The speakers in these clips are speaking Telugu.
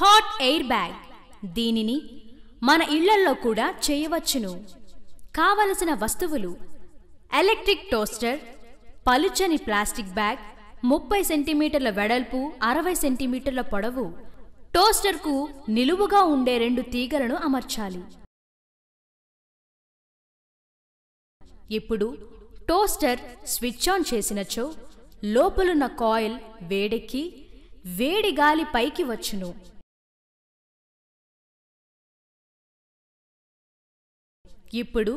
హాట్ ఎయిర్ బ్యాగ్ దీనిని మన ఇళ్లల్లో కూడా చేయవచ్చును కావలసిన వస్తువులు ఎలక్ట్రిక్ టోస్టర్ పలుచని ప్లాస్టిక్ బ్యాగ్ ముప్పై సెంటీమీటర్ల వెడల్పు అరవై సెంటీమీటర్ల పొడవు టోస్టర్కు నిలువుగా ఉండే రెండు తీగలను అమర్చాలి ఇప్పుడు టోస్టర్ స్విచ్ ఆన్ చేసినచో లోపలున్న కాయిల్ వేడెక్కి వేడి గాలి పైకి వచ్చును ఇప్పుడు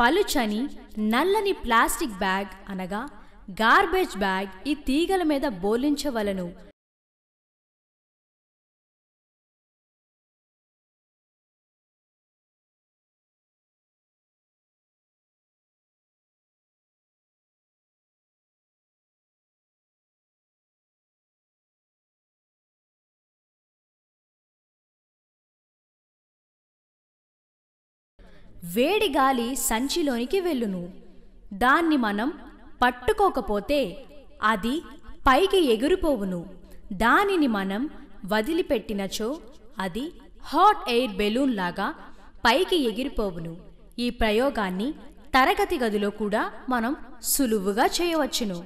పలుచని నల్లని ప్లాస్టిక్ బ్యాగ్ అనగా గార్బేజ్ బ్యాగ్ ఈ తీగల మీద బోలించవలను వేడి గాలి సంచిలోనికి వెళ్ళును దాన్ని మనం పట్టుకోకపోతే అది పైకి ఎగిరిపోవును దానిని మనం వదిలిపెట్టినచో అది హాట్ ఎయిర్ బెలూన్ లాగా పైకి ఎగిరిపోవును ఈ ప్రయోగాన్ని తరగతి గదిలో కూడా మనం సులువుగా చేయవచ్చును